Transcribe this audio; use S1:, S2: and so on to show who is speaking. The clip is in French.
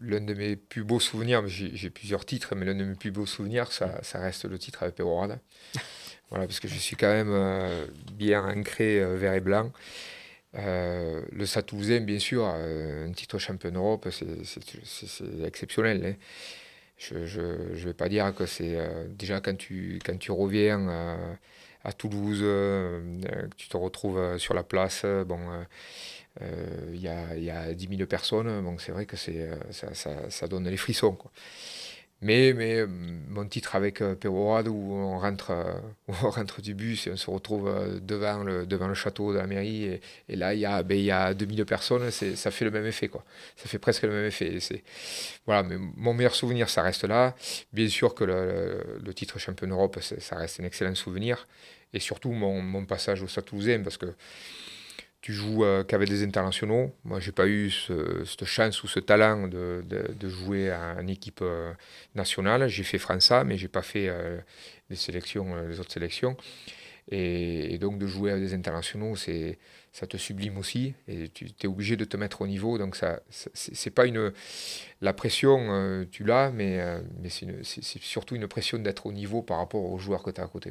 S1: l'un de mes plus beaux souvenirs, j'ai plusieurs titres, mais l'un de mes plus beaux souvenirs, ça, ça reste le titre avec Péroade. voilà, parce que je suis quand même euh, bien ancré euh, vert et blanc. Euh, le Satouzain, bien sûr, un titre champion d'Europe, c'est exceptionnel. Hein. Je ne vais pas dire que c'est. déjà, quand tu, quand tu reviens à, à Toulouse, que tu te retrouves sur la place, bon euh, il y, y, a 10 000 personnes, donc c'est vrai que euh, ça, ça, ça, donne les frissons. Quoi. Mais, mais mm, mon titre avec euh, Perorade où on rentre, on rentre du bus et on se retrouve devant le, devant le château de la mairie, et, et là, il y a, ben, il y a personnes, ça fait le même effet, quoi. Ça fait presque le même effet. Voilà, mais mon meilleur souvenir, ça reste là. Bien sûr que le, le titre champion d'Europe, ça reste un excellent souvenir. Et surtout, mon, mon passage au Stade Toulousain, parce que tu joues euh, qu'avec des internationaux. Moi, je n'ai pas eu cette chance ou ce talent de, de, jouer en équipe euh, nationale. J'ai fait França, mais je n'ai pas fait les euh, sélections, les autres sélections. Et, donc de jouer avec des internationaux, c'est ça te sublime aussi. Et tu es obligé de te mettre au niveau. Donc ça, c'est pas une la pression, tu l'as, mais mais c'est surtout une pression d'être au niveau par rapport aux joueurs que tu as à côté.